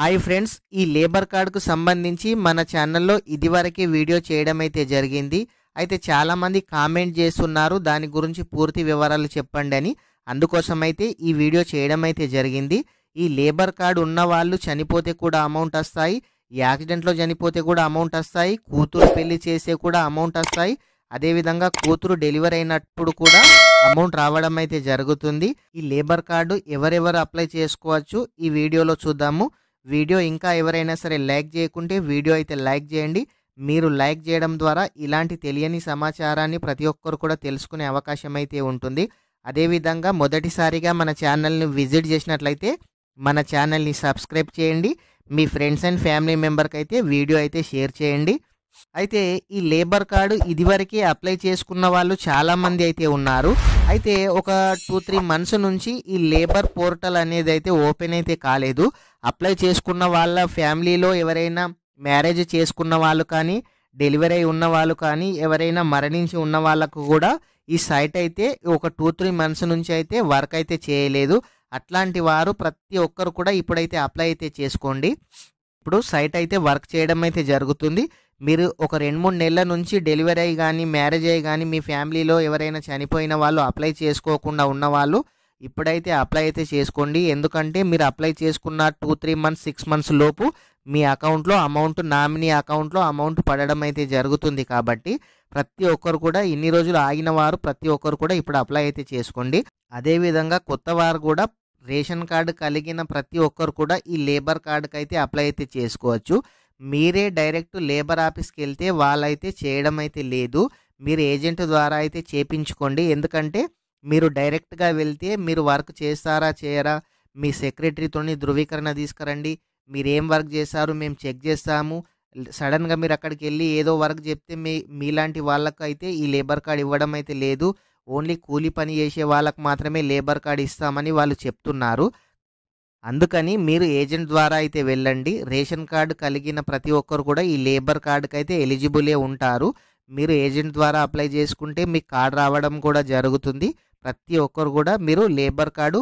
hi friends ఈ labour కార్డుకు సంబంధించి మన ఛానల్లో ఇదివరకే వీడియో చేయడం అయితే జరిగింది అయితే చాలామంది కామెంట్ చేస్తున్నారు దాని గురించి పూర్తి వివరాలు చెప్పండి అని అందుకోసం అయితే ఈ వీడియో చేయడం అయితే జరిగింది ఈ లేబర్ కార్డు ఉన్న వాళ్ళు చనిపోతే కూడా అమౌంట్ వస్తాయి యాక్సిడెంట్లో చనిపోతే కూడా అమౌంట్ వస్తాయి కూతురు పెళ్లి చేసే కూడా అమౌంట్ వస్తాయి అదేవిధంగా కూతురు డెలివరీ అయినప్పుడు కూడా అమౌంట్ రావడం అయితే జరుగుతుంది ఈ లేబర్ కార్డు ఎవరెవరు అప్లై చేసుకోవచ్చు ఈ వీడియోలో చూద్దాము వీడియో ఇంకా ఎవరైనా సరే లైక్ చేయకుంటే వీడియో అయితే లైక్ చేయండి మీరు లైక్ చేయడం ద్వారా ఇలాంటి తెలియని సమాచారాన్ని ప్రతి ఒక్కరు కూడా తెలుసుకునే అవకాశం అయితే ఉంటుంది అదేవిధంగా మొదటిసారిగా మన ఛానల్ని విజిట్ చేసినట్లయితే మన ఛానల్ని సబ్స్క్రైబ్ చేయండి మీ ఫ్రెండ్స్ అండ్ ఫ్యామిలీ మెంబర్కి అయితే వీడియో అయితే షేర్ చేయండి అయితే ఈ లేబర్ కార్డు ఇదివరకే అప్లై చేసుకున్న వాళ్ళు చాలామంది అయితే ఉన్నారు అయితే ఒక టూ త్రీ మంత్స్ నుంచి ఈ లేబర్ పోర్టల్ అనేది అయితే ఓపెన్ అయితే కాలేదు అప్లై చేసుకున్న వాళ్ళ ఫ్యామిలీలో ఎవరైనా మ్యారేజ్ చేసుకున్న వాళ్ళు కానీ డెలివరీ అయి ఉన్న వాళ్ళు కానీ ఎవరైనా మరణించి ఉన్న వాళ్ళకు కూడా ఈ సైట్ అయితే ఒక టూ త్రీ మంత్స్ నుంచి అయితే వర్క్ అయితే చేయలేదు అట్లాంటి వారు ప్రతి ఒక్కరు కూడా ఇప్పుడైతే అప్లై అయితే చేసుకోండి ఇప్పుడు సైట్ అయితే వర్క్ చేయడం అయితే జరుగుతుంది మీరు ఒక రెండు మూడు నెలల నుంచి డెలివరీ అయ్యి కానీ మ్యారేజ్ అయ్యి కానీ మీ ఫ్యామిలీలో ఎవరైనా చనిపోయిన వాళ్ళు అప్లై చేసుకోకుండా ఉన్నవాళ్ళు ఇప్పుడైతే అప్లై అయితే చేసుకోండి ఎందుకంటే మీరు అప్లై చేసుకున్న two three months six months లోపు మీ అకౌంట్లో అమౌంట్ నామినీ అకౌంట్లో అమౌంట్ పడడం అయితే జరుగుతుంది కాబట్టి ప్రతి ఒక్కరు కూడా ఇన్ని రోజులు ఆగిన వారు ప్రతి ఒక్కరు కూడా ఇప్పుడు అప్లై అయితే చేసుకోండి అదేవిధంగా కొత్త వారు కూడా రేషన్ కార్డు కలిగిన ప్రతి ఒక్కరు కూడా ఈ లేబర్ కార్డుకి అయితే అప్లై అయితే చేసుకోవచ్చు మీరే డైరెక్ట్ లేబర్ ఆఫీస్కి వెళ్తే వాళ్ళైతే చేయడం అయితే లేదు మీరు ఏజెంట్ ద్వారా అయితే చేపించుకోండి ఎందుకంటే మీరు డైరెక్ట్గా వెళ్తే మీరు వర్క్ చేస్తారా చేయరా మీ సెక్రటరీతోని ధృవీకరణ తీసుకురండి మీరు ఏం వర్క్ చేశారు మేము చెక్ చేస్తాము సడన్గా మీరు అక్కడికి వెళ్ళి ఏదో వర్క్ చెప్తే మీ మీలాంటి వాళ్ళకైతే ఈ లేబర్ కార్డ్ ఇవ్వడం అయితే లేదు ఓన్లీ కూలి పని చేసే వాళ్ళకు మాత్రమే లేబర్ కార్డ్ ఇస్తామని వాళ్ళు చెప్తున్నారు అందుకని మీరు ఏజెంట్ ద్వారా అయితే వెళ్ళండి రేషన్ కార్డు కలిగిన ప్రతి ఒక్కరు కూడా ఈ లేబర్ కార్డుకి అయితే ఎలిజిబులే ఉంటారు మీరు ఏజెంట్ ద్వారా అప్లై చేసుకుంటే మీ కార్డు రావడం కూడా జరుగుతుంది ప్రతి ఒక్కరు కూడా మీరు లేబర్ కార్డు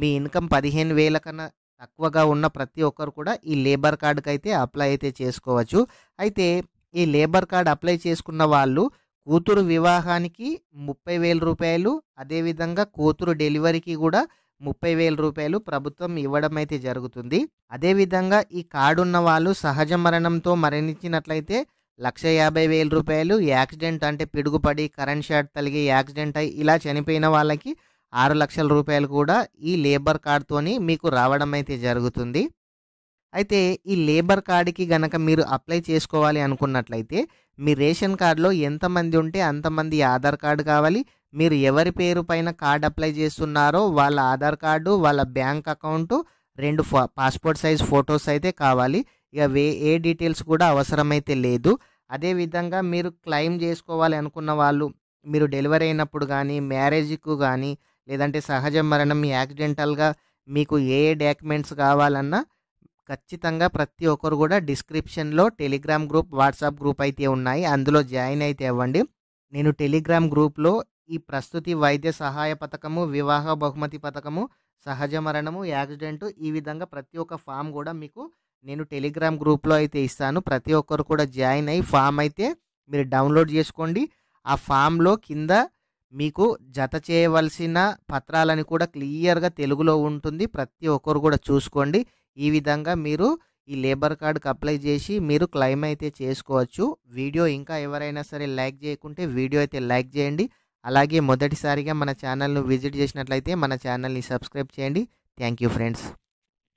మీ ఇన్కమ్ పదిహేను వేల కన్నా తక్కువగా ఉన్న ప్రతి ఒక్కరు కూడా ఈ లేబర్ కార్డుకి అయితే అప్లై అయితే చేసుకోవచ్చు అయితే ఈ లేబర్ కార్డు అప్లై చేసుకున్న వాళ్ళు కూతురు వివాహానికి ముప్పై వేల రూపాయలు అదేవిధంగా కూతురు డెలివరీకి కూడా ముప్పై వేల రూపాయలు ప్రభుత్వం ఇవ్వడం అయితే జరుగుతుంది అదేవిధంగా ఈ కార్డు ఉన్న వాళ్ళు సహజ మరణంతో మరణించినట్లయితే లక్ష యాభై వేల రూపాయలు యాక్సిడెంట్ అంటే పిడుగుపడి కరెంట్ షాట్ తలిగి యాక్సిడెంట్ అయ్యి ఇలా చనిపోయిన వాళ్ళకి ఆరు లక్షల రూపాయలు కూడా ఈ లేబర్ కార్డుతోని మీకు రావడం అయితే జరుగుతుంది అయితే ఈ లేబర్ కార్డుకి గనక మీరు అప్లై చేసుకోవాలి అనుకున్నట్లయితే మీ రేషన్ కార్డులో ఎంతమంది ఉంటే అంతమంది ఆధార్ కార్డు కావాలి మీరు ఎవరి పేరు పైన కార్డు అప్లై చేస్తున్నారో వాళ్ళ ఆధార్ కార్డు వాళ్ళ బ్యాంక్ అకౌంటు రెండు పాస్పోర్ట్ సైజ్ ఫొటోస్ అయితే కావాలి ఇక వే ఏ డీటెయిల్స్ కూడా అవసరమైతే లేదు అదేవిధంగా మీరు క్లెయిమ్ చేసుకోవాలి అనుకున్న వాళ్ళు మీరు డెలివరీ అయినప్పుడు కానీ మ్యారేజ్కు కానీ లేదంటే సహజ మరణం యాక్సిడెంటల్గా మీకు ఏ ఏ డాక్యుమెంట్స్ కావాలన్నా ఖచ్చితంగా ప్రతి ఒక్కరు కూడా డిస్క్రిప్షన్లో టెలిగ్రామ్ గ్రూప్ వాట్సాప్ గ్రూప్ అయితే ఉన్నాయి అందులో జాయిన్ అయితే ఇవ్వండి నేను టెలిగ్రామ్ గ్రూప్లో ఈ ప్రస్తుతి వైద్య సహాయ పథకము వివాహ బహుమతి పథకము సహజ మరణము యాక్సిడెంటు ఈ విధంగా ప్రతి ఒక్క ఫామ్ కూడా మీకు నేను టెలిగ్రామ్ గ్రూప్లో అయితే ఇస్తాను ప్రతి ఒక్కరు కూడా జాయిన్ అయ్యి ఫామ్ అయితే మీరు డౌన్లోడ్ చేసుకోండి ఆ ఫామ్లో కింద మీకు జత చేయవలసిన పత్రాలని కూడా క్లియర్గా తెలుగులో ఉంటుంది ప్రతి ఒక్కరు కూడా చూసుకోండి ఈ విధంగా మీరు ఈ లేబర్ కార్డుకి అప్లై చేసి మీరు క్లెయిమ్ అయితే చేసుకోవచ్చు వీడియో ఇంకా ఎవరైనా సరే లైక్ చేయకుంటే వీడియో అయితే లైక్ చేయండి అలాగే మొదటిసారిగా మన ఛానల్ను విజిట్ చేసినట్లయితే మన ఛానల్ని సబ్స్క్రైబ్ చేయండి థ్యాంక్ యూ ఫ్రెండ్స్